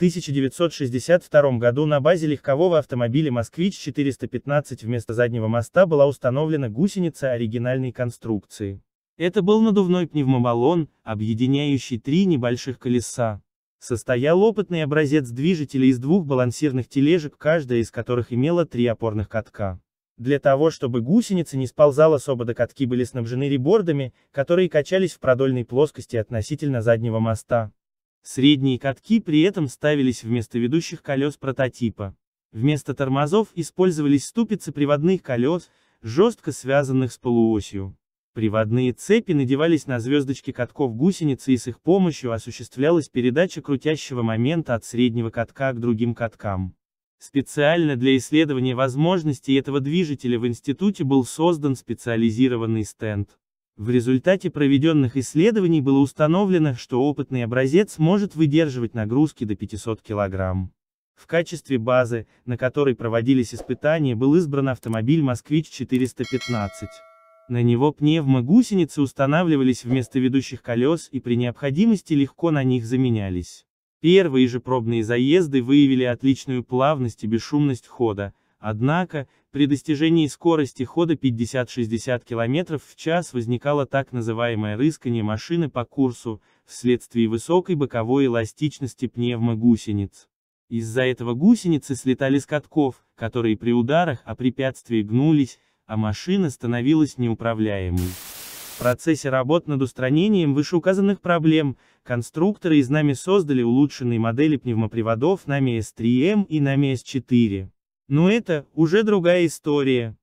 1962 году на базе легкового автомобиля «Москвич-415» вместо заднего моста была установлена гусеница оригинальной конструкции. Это был надувной пневмобаллон, объединяющий три небольших колеса. Состоял опытный образец движителя из двух балансирных тележек, каждая из которых имела три опорных катка. Для того, чтобы гусеница не сползала с обода катки были снабжены ребордами, которые качались в продольной плоскости относительно заднего моста. Средние катки при этом ставились вместо ведущих колес прототипа. Вместо тормозов использовались ступицы приводных колес, жестко связанных с полуосью. Приводные цепи надевались на звездочки катков гусеницы и с их помощью осуществлялась передача крутящего момента от среднего катка к другим каткам. Специально для исследования возможностей этого движителя в институте был создан специализированный стенд. В результате проведенных исследований было установлено, что опытный образец может выдерживать нагрузки до 500 кг. В качестве базы, на которой проводились испытания, был избран автомобиль «Москвич-415». На него пневмогусеницы устанавливались вместо ведущих колес и при необходимости легко на них заменялись. Первые же пробные заезды выявили отличную плавность и бесшумность хода, Однако, при достижении скорости хода 50-60 км в час возникало так называемое рыскание машины по курсу, вследствие высокой боковой эластичности пневмогусениц. Из-за этого гусеницы слетали с катков, которые при ударах о препятствии гнулись, а машина становилась неуправляемой. В процессе работ над устранением вышеуказанных проблем, конструкторы из нами создали улучшенные модели пневмоприводов NAMI S3M и NAMI S4. Но это уже другая история.